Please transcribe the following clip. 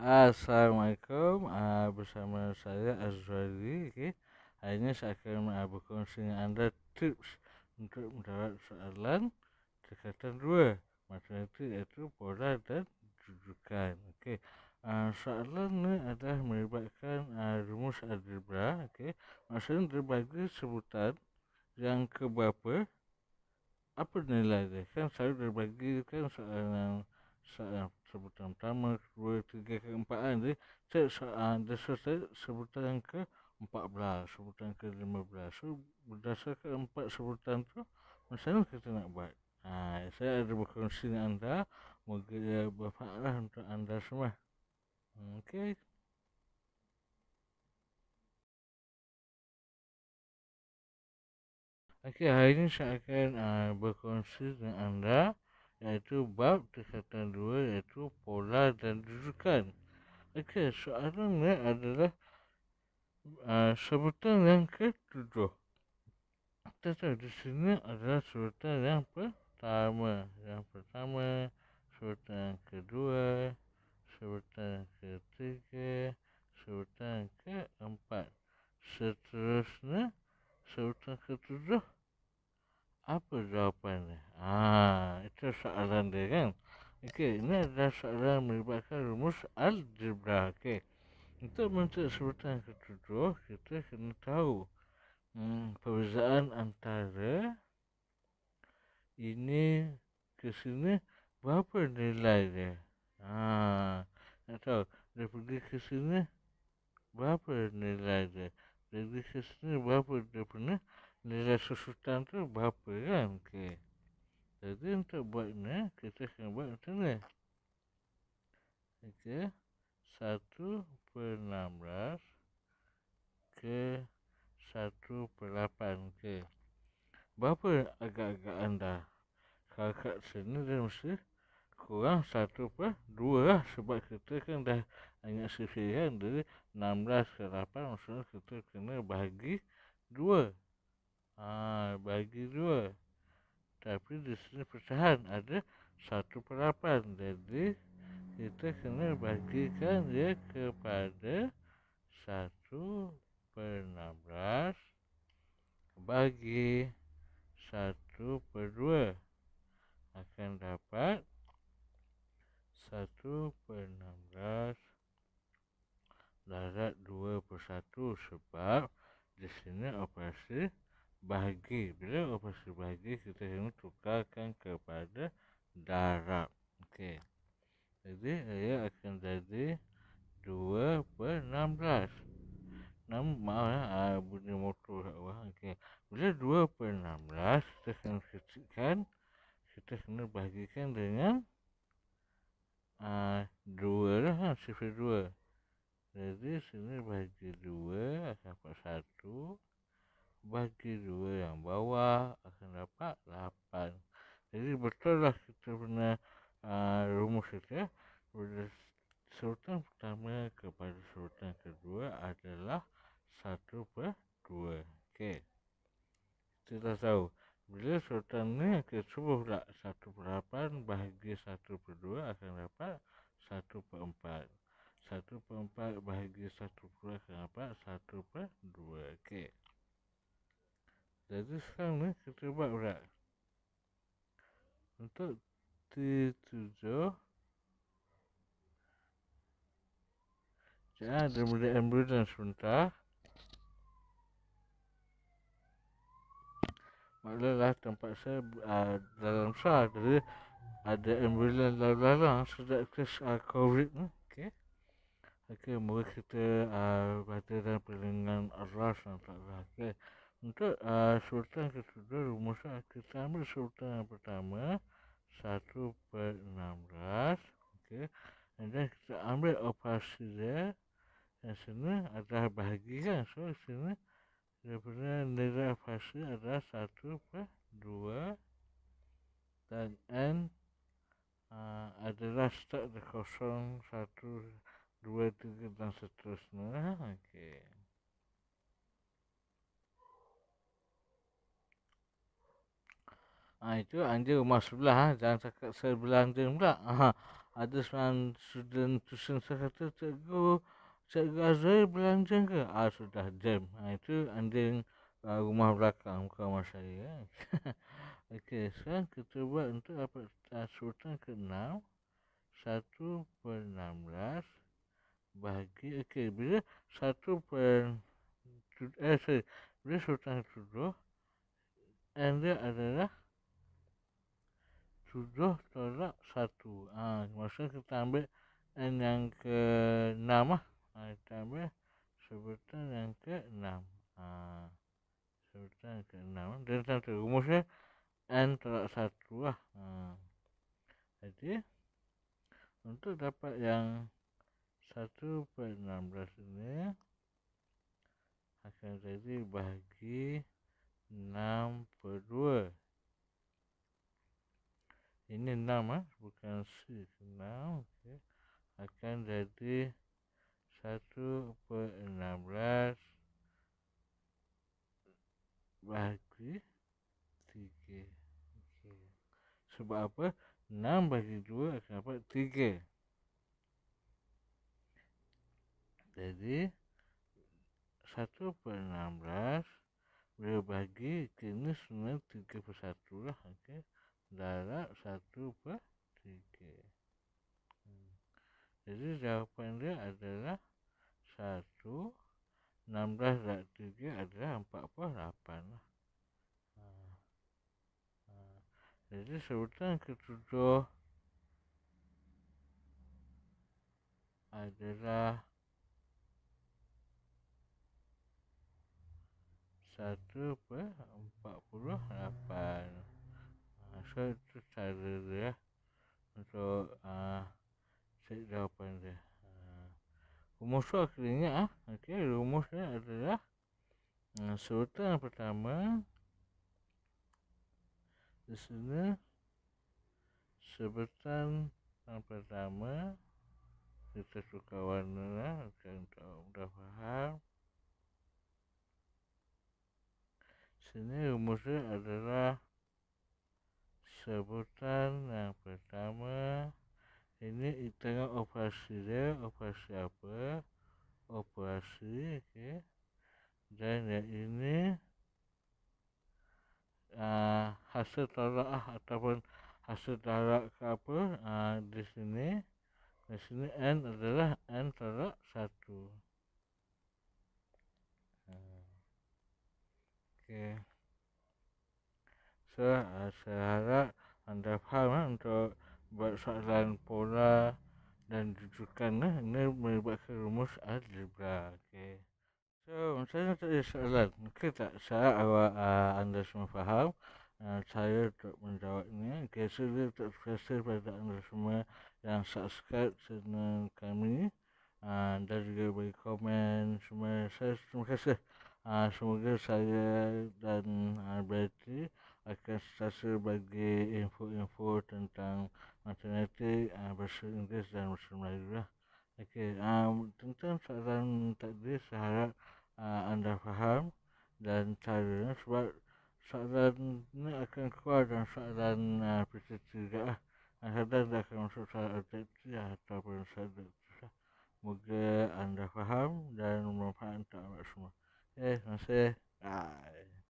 Assalamualaikum uh, Bersama saya Azwari okay. Hari ini saya akan uh, ah, berkongsi dengan anda tips Untuk menjawab soalan Dekatan dua Matematik iaitu pola dan judukan Okey. uh, Soalan ni adalah melibatkan uh, rumus algebra Okey. Maksudnya terbagi sebutan yang ke keberapa Apa nilai dia? Kan selalu terbagi kan soalan, soalan sebutan pertama, dua, tiga, keempat kan dia set, uh, dia selesai sebutan ke empat belas, sebutan ke lima belas so berdasarkan empat sebutan tu macam mana kita nak buat ha, saya ada berkongsi dengan anda moga ia bermanfaatlah untuk anda semua Okay. Okay, hari ini saya akan uh, berkongsi dengan anda iaitu bab kesatuan dua iaitu pola dan dudukan. Okey, soalan ni adalah uh, sebutan yang ketujuh. Tentu di sini adalah sebutan yang pertama. Yang pertama, sebutan yang kedua, sebutan yang ketiga, sebutan yang keempat. Seterusnya, sebutan ketujuh apa jawapan ni? Haa, ah, itu soalan dia kan? Okey, ini adalah soalan melibatkan rumus algebra. Okey, untuk mencari sebutan ketujuh, kita kena tahu hmm, perbezaan antara ini ke sini, berapa nilai dia? Haa, ah, nak tahu, dia pergi ke sini, berapa nilai dia? Dia pergi ke sini, berapa dia pernah? nilai susutan tu berapa kan okay. jadi untuk buat ni kita akan buat macam ni ok 1 per 16 ke 1 per 8 ke berapa agak-agak anda kalau kat sini dia mesti kurang 1 per 2 lah sebab kita kan dah hanya sisi kan jadi 16 ke 8 maksudnya kita kena bagi 2 Ha, bagi dua. Tapi di sini pecahan ada satu per lapan. Jadi kita kena bagikan dia kepada satu per enam belas bagi satu per dua akan dapat satu per enam belas darat dua per satu sebab di sini operasi bahagi bila operasi bahagi kita hanya tukarkan kepada darab okey jadi ia akan jadi 2 per 16 Nam mah ya, ah, bunyi motor awak. Okay. Bila dua per enam belas, kita kena kecilkan, kita kena bahagikan dengan ah, dua lah, ha, sifir dua. Jadi sini bahagi dua, akan dapat satu bagi dua yang bawah akan dapat lapan. Jadi betul lah kita punya uh, rumus itu ya. Bila pertama kepada surutan kedua adalah satu per dua. Okey. Kita tahu. Bila surutan ni kita cuba pula satu per lapan bahagi satu per dua akan dapat satu per empat. Satu per empat bahagi satu per dua akan dapat satu per dua. Okey. Jadi sekarang ni kita buat pula Untuk T7 Sekejap lah, dia boleh ambulans sebentar Maklumlah tempat saya uh, dalam sah Jadi ada ambulans lalang-lalang sejak kes uh, COVID ni Okay Okay, moga kita uh, baca dan pendengar Allah SWT Okay untuk uh, eh, surta kedua rumus kita ambil sultan yang pertama 1 per 16 okay. And then kita ambil operasi dia Yang sini ada bahagi kan So sini daripada nilai operasi ada 1 per 2 Dan N uh, adalah start di kosong 1, 2, 3 dan seterusnya Okey. Ha, itu anda rumah sebelah ha. Jangan cakap sebelah anda pula ha. Ada seorang student tuition saya kata Cikgu, cikgu Azrael belanja ke? ha, sudah jam ha, Itu anda uh, rumah belakang Bukan rumah saya ha. Okey, sekarang kita buat untuk apa uh, Sultan ke-6 1 per 16 Bagi, okey Bila 1 per Eh, sorry Bila Sultan ke-7 Anda adalah tujuh tolak satu ha, ah, maksudnya kita ambil n yang ke enam lah ha, ah, kita ambil sebutan yang ke enam ha, ah, sebutan yang ke enam dan satu rumusnya n tolak satu lah ha. jadi untuk dapat yang satu per enam belas ini akan jadi bahagi enam per dua ini enam, ah eh? bukan 6 okey akan jadi satu per enam belas bagi tiga. sebab apa Enam bagi dua akan dapat tiga. jadi satu per 16 Bila bagi Kini sebenarnya tiga per satu lah okay darab satu per tiga, hmm. jadi jawapan dia adalah 1 16 darab 3 adalah 48 lah. ha. jadi sebutan ketujuh adalah satu per empat puluh lapan. Ya. so itu ah, cara dia untuk uh, set jawapan dia rumus tu akhirnya okay, rumus dia adalah uh, yang pertama di sini sebutan yang pertama kita suka warna ah, okay, tak mudah faham sini rumus dia adalah sebutan yang pertama ini tengah operasi dia operasi apa operasi okay. dan yang ini uh, hasil tolak ah, ataupun hasil tolak ke apa uh, di sini di sini N adalah N tolak 1 okay saya harap anda faham eh, untuk buat soalan pola dan rujukan eh. ini melibatkan rumus algebra okay. so macam mana tanya soalan mungkin tak saya awak uh, anda semua faham uh, saya untuk menjawabnya okay, so dia untuk terkasih pada anda semua yang subscribe channel kami uh, dan juga bagi komen semua saya terima kasih uh, semoga saya dan uh, berarti akan sesuatu bagi info-info tentang matematik uh, ah, bahasa Inggeris dan bahasa Melayu lah. Okey, um, tentang soalan tadi saya harap uh, anda faham dan cara sebab soalan ni akan keluar dan soalan uh, PTT juga lah. Kadang-kadang dia akan masuk soalan objektif lah ataupun soalan objektif lah. Moga anda faham dan bermanfaat untuk anda semua. Okay, terima kasih. Bye.